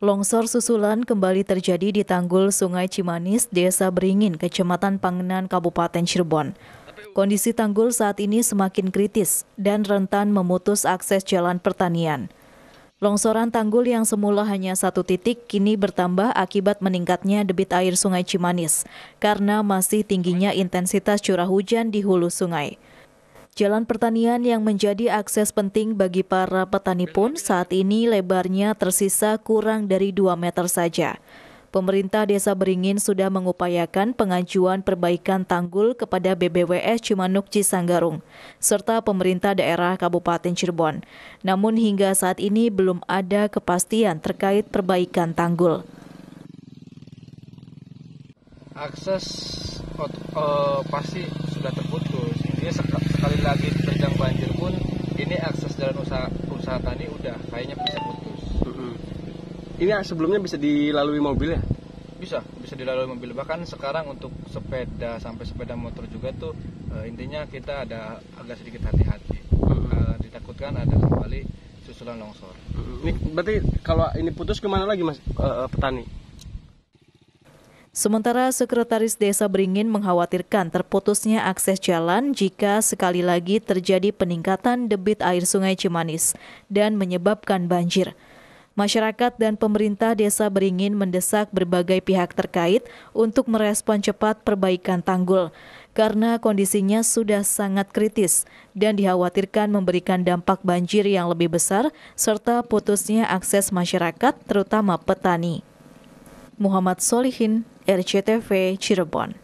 Longsor susulan kembali terjadi di tanggul Sungai Cimanis, Desa Beringin, Kecamatan Pangenan, Kabupaten Cirebon. Kondisi tanggul saat ini semakin kritis dan rentan memutus akses jalan pertanian. Longsoran tanggul yang semula hanya satu titik kini bertambah akibat meningkatnya debit air Sungai Cimanis karena masih tingginya intensitas curah hujan di hulu sungai. Jalan pertanian yang menjadi akses penting bagi para petani pun saat ini lebarnya tersisa kurang dari 2 meter saja. Pemerintah Desa Beringin sudah mengupayakan pengajuan perbaikan tanggul kepada BBWS Cimanuk Cisanggarung, serta pemerintah daerah Kabupaten Cirebon. Namun hingga saat ini belum ada kepastian terkait perbaikan tanggul. Akses uh, pasti sudah terputus. Ini sekali lagi terjang banjir pun ini akses jalan usaha usaha tani udah kayaknya bisa putus. -hmm. Ini sebelumnya bisa dilalui mobil ya? Bisa, bisa dilalui mobil. Bahkan sekarang untuk sepeda sampai sepeda motor juga tuh e, intinya kita ada agak sedikit hati-hati. -hmm. e, ditakutkan ada kembali susulan longsor. -hmm. Ini berarti kalau ini putus kemana lagi mas e, petani? Sementara Sekretaris Desa Beringin mengkhawatirkan terputusnya akses jalan jika sekali lagi terjadi peningkatan debit air Sungai Cimanis dan menyebabkan banjir. Masyarakat dan pemerintah desa Beringin mendesak berbagai pihak terkait untuk merespon cepat perbaikan tanggul karena kondisinya sudah sangat kritis dan dikhawatirkan memberikan dampak banjir yang lebih besar serta putusnya akses masyarakat terutama petani. Muhammad Solihin RCTV Cirebon